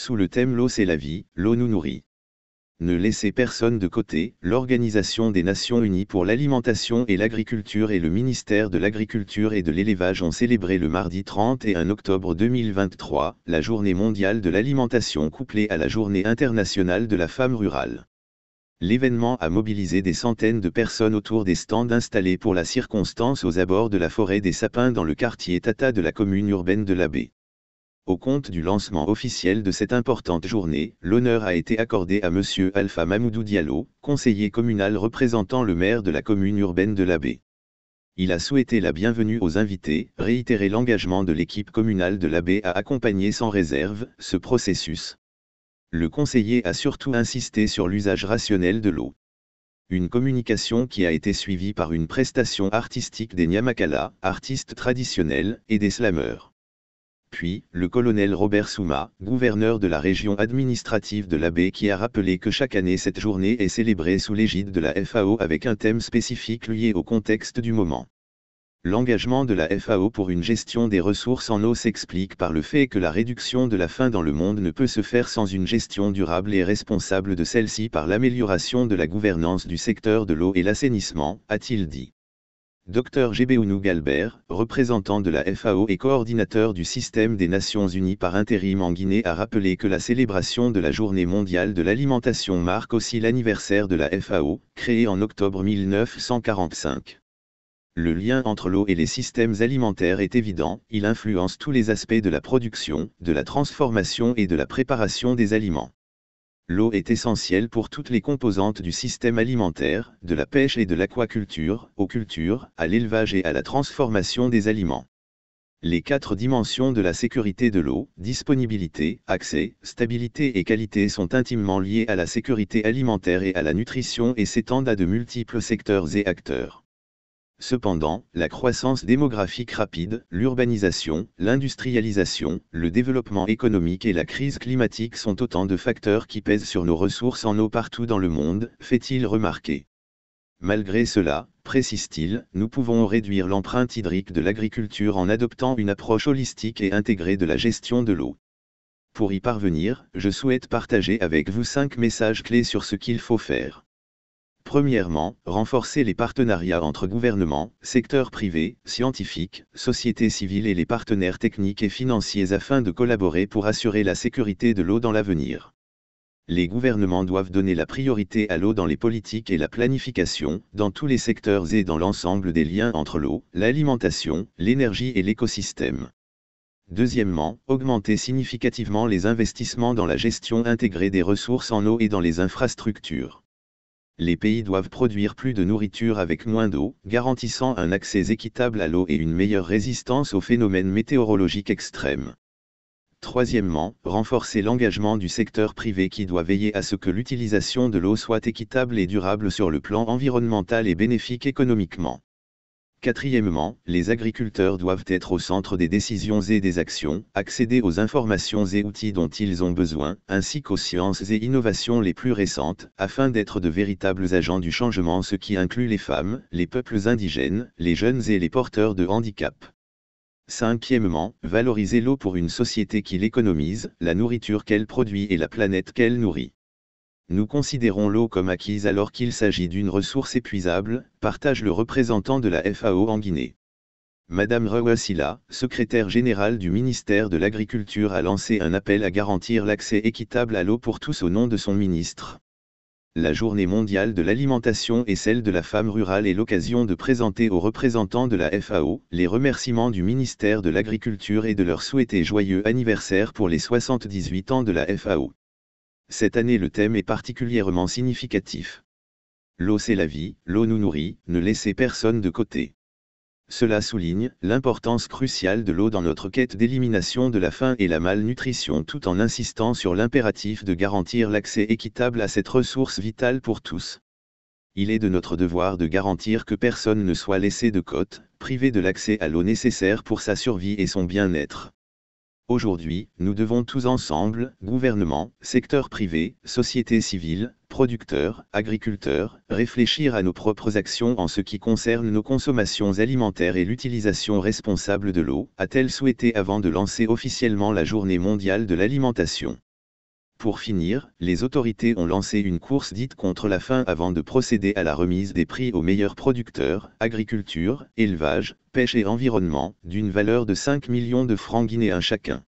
Sous le thème L'eau c'est la vie, l'eau nous nourrit. Ne laissez personne de côté, l'Organisation des Nations Unies pour l'alimentation et l'agriculture et le ministère de l'Agriculture et de l'Élevage ont célébré le mardi 31 octobre 2023 la journée mondiale de l'alimentation couplée à la journée internationale de la femme rurale. L'événement a mobilisé des centaines de personnes autour des stands installés pour la circonstance aux abords de la forêt des sapins dans le quartier Tata de la commune urbaine de l'Abbé. Au compte du lancement officiel de cette importante journée, l'honneur a été accordé à M. Alpha Mamoudou Diallo, conseiller communal représentant le maire de la commune urbaine de l'Abbé. Il a souhaité la bienvenue aux invités, réitéré l'engagement de l'équipe communale de l'Abbé à accompagner sans réserve ce processus. Le conseiller a surtout insisté sur l'usage rationnel de l'eau. Une communication qui a été suivie par une prestation artistique des Nyamakala, artistes traditionnels, et des slameurs puis le colonel Robert Souma, gouverneur de la région administrative de la baie qui a rappelé que chaque année cette journée est célébrée sous l'égide de la FAO avec un thème spécifique lié au contexte du moment. L'engagement de la FAO pour une gestion des ressources en eau s'explique par le fait que la réduction de la faim dans le monde ne peut se faire sans une gestion durable et responsable de celle-ci par l'amélioration de la gouvernance du secteur de l'eau et l'assainissement, a-t-il dit. Dr Gbeounou galbert représentant de la FAO et coordinateur du système des Nations Unies par intérim en Guinée a rappelé que la célébration de la Journée mondiale de l'alimentation marque aussi l'anniversaire de la FAO, créée en octobre 1945. Le lien entre l'eau et les systèmes alimentaires est évident, il influence tous les aspects de la production, de la transformation et de la préparation des aliments l'eau est essentielle pour toutes les composantes du système alimentaire, de la pêche et de l'aquaculture, aux cultures, à l'élevage et à la transformation des aliments. Les quatre dimensions de la sécurité de l'eau, disponibilité, accès, stabilité et qualité sont intimement liées à la sécurité alimentaire et à la nutrition et s'étendent à de multiples secteurs et acteurs. Cependant, la croissance démographique rapide, l'urbanisation, l'industrialisation, le développement économique et la crise climatique sont autant de facteurs qui pèsent sur nos ressources en eau partout dans le monde, fait-il remarquer. Malgré cela, précise-t-il, nous pouvons réduire l'empreinte hydrique de l'agriculture en adoptant une approche holistique et intégrée de la gestion de l'eau. Pour y parvenir, je souhaite partager avec vous cinq messages clés sur ce qu'il faut faire. Premièrement, renforcer les partenariats entre gouvernements, secteurs privés, scientifiques, sociétés civiles et les partenaires techniques et financiers afin de collaborer pour assurer la sécurité de l'eau dans l'avenir. Les gouvernements doivent donner la priorité à l'eau dans les politiques et la planification, dans tous les secteurs et dans l'ensemble des liens entre l'eau, l'alimentation, l'énergie et l'écosystème. Deuxièmement, augmenter significativement les investissements dans la gestion intégrée des ressources en eau et dans les infrastructures les pays doivent produire plus de nourriture avec moins d'eau, garantissant un accès équitable à l'eau et une meilleure résistance aux phénomènes météorologiques extrêmes. Troisièmement, renforcer l'engagement du secteur privé qui doit veiller à ce que l'utilisation de l'eau soit équitable et durable sur le plan environnemental et bénéfique économiquement. Quatrièmement, les agriculteurs doivent être au centre des décisions et des actions, accéder aux informations et outils dont ils ont besoin, ainsi qu'aux sciences et innovations les plus récentes, afin d'être de véritables agents du changement ce qui inclut les femmes, les peuples indigènes, les jeunes et les porteurs de handicap. Cinquièmement, valoriser l'eau pour une société qui l'économise, la nourriture qu'elle produit et la planète qu'elle nourrit nous considérons l'eau comme acquise alors qu'il s'agit d'une ressource épuisable, partage le représentant de la FAO en Guinée. Madame Rawasila, secrétaire générale du ministère de l'Agriculture a lancé un appel à garantir l'accès équitable à l'eau pour tous au nom de son ministre. La journée mondiale de l'alimentation et celle de la femme rurale est l'occasion de présenter aux représentants de la FAO les remerciements du ministère de l'Agriculture et de leur souhaiter joyeux anniversaire pour les 78 ans de la FAO. Cette année le thème est particulièrement significatif. L'eau c'est la vie, l'eau nous nourrit, ne laissez personne de côté. Cela souligne l'importance cruciale de l'eau dans notre quête d'élimination de la faim et la malnutrition tout en insistant sur l'impératif de garantir l'accès équitable à cette ressource vitale pour tous. Il est de notre devoir de garantir que personne ne soit laissé de côte, privé de l'accès à l'eau nécessaire pour sa survie et son bien-être. Aujourd'hui, nous devons tous ensemble, gouvernement, secteur privé, société civile, producteurs, agriculteurs, réfléchir à nos propres actions en ce qui concerne nos consommations alimentaires et l'utilisation responsable de l'eau, a-t-elle souhaité avant de lancer officiellement la journée mondiale de l'alimentation. Pour finir, les autorités ont lancé une course dite contre la faim avant de procéder à la remise des prix aux meilleurs producteurs, agriculture, élevage, pêche et environnement, d'une valeur de 5 millions de francs guinéens chacun.